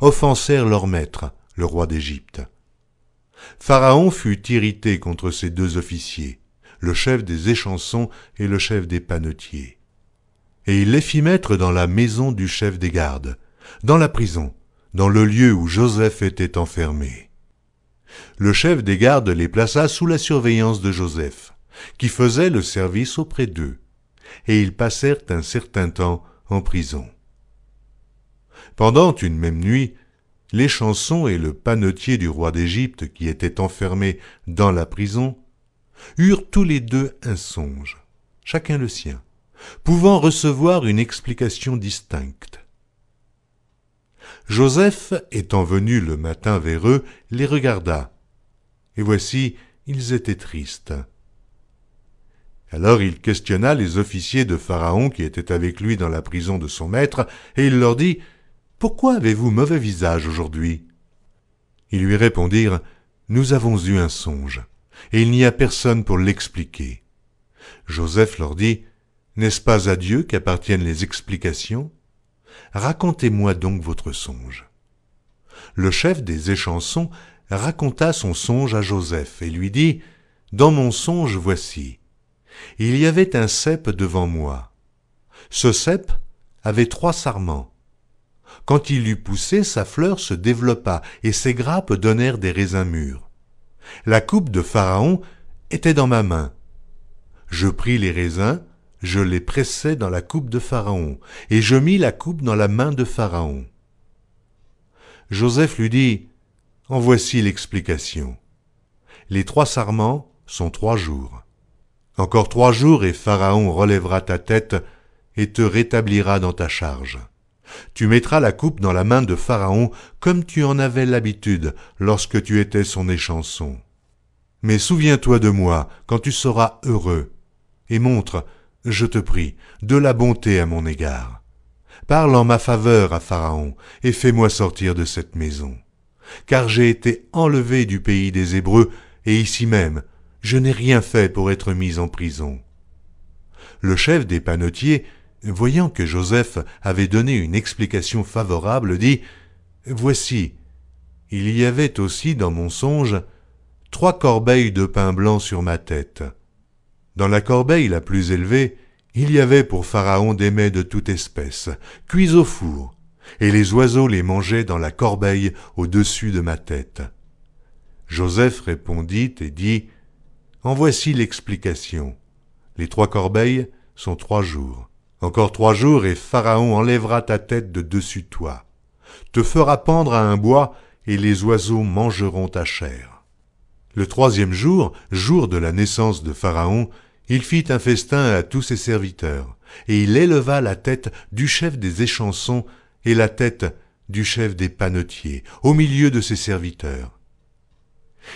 offensèrent leur maître, le roi d'Égypte. Pharaon fut irrité contre ces deux officiers, le chef des échansons et le chef des panetiers et il les fit mettre dans la maison du chef des gardes, dans la prison, dans le lieu où Joseph était enfermé. Le chef des gardes les plaça sous la surveillance de Joseph, qui faisait le service auprès d'eux, et ils passèrent un certain temps en prison. Pendant une même nuit, les chansons et le panetier du roi d'Égypte, qui était enfermé dans la prison, eurent tous les deux un songe, chacun le sien pouvant recevoir une explication distincte. Joseph, étant venu le matin vers eux, les regarda. Et voici, ils étaient tristes. Alors il questionna les officiers de Pharaon qui étaient avec lui dans la prison de son maître, et il leur dit Pourquoi avez-vous mauvais visage aujourd'hui Ils lui répondirent Nous avons eu un songe, et il n'y a personne pour l'expliquer. Joseph leur dit n'est-ce pas à Dieu qu'appartiennent les explications Racontez-moi donc votre songe. Le chef des échansons raconta son songe à Joseph et lui dit Dans mon songe, voici. Il y avait un cep devant moi. Ce cep avait trois sarments. Quand il eut poussé, sa fleur se développa et ses grappes donnèrent des raisins mûrs. La coupe de Pharaon était dans ma main. Je pris les raisins, je les pressai dans la coupe de Pharaon, et je mis la coupe dans la main de Pharaon. Joseph lui dit, En voici l'explication. Les trois sarments sont trois jours. Encore trois jours et Pharaon relèvera ta tête et te rétablira dans ta charge. Tu mettras la coupe dans la main de Pharaon comme tu en avais l'habitude lorsque tu étais son échanson. Mais souviens-toi de moi quand tu seras heureux, et montre je te prie, de la bonté à mon égard. Parle en ma faveur à Pharaon, et fais-moi sortir de cette maison. Car j'ai été enlevé du pays des Hébreux, et ici même, je n'ai rien fait pour être mis en prison. Le chef des panetiers, voyant que Joseph avait donné une explication favorable, dit Voici, il y avait aussi dans mon songe trois corbeilles de pain blanc sur ma tête dans la corbeille la plus élevée il y avait pour pharaon des mets de toute espèce cuits au four et les oiseaux les mangeaient dans la corbeille au-dessus de ma tête joseph répondit et dit en voici l'explication les trois corbeilles sont trois jours encore trois jours et pharaon enlèvera ta tête de dessus toi te fera pendre à un bois et les oiseaux mangeront ta chair le troisième jour jour de la naissance de pharaon il fit un festin à tous ses serviteurs, et il éleva la tête du chef des échansons et la tête du chef des panetiers, au milieu de ses serviteurs.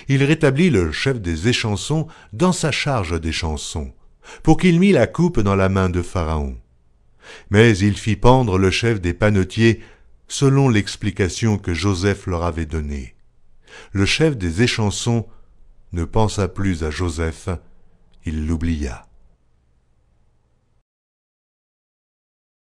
Il rétablit le chef des échansons dans sa charge des pour qu'il mit la coupe dans la main de Pharaon. Mais il fit pendre le chef des panetiers selon l'explication que Joseph leur avait donnée. Le chef des échansons ne pensa plus à Joseph, il l'oublia.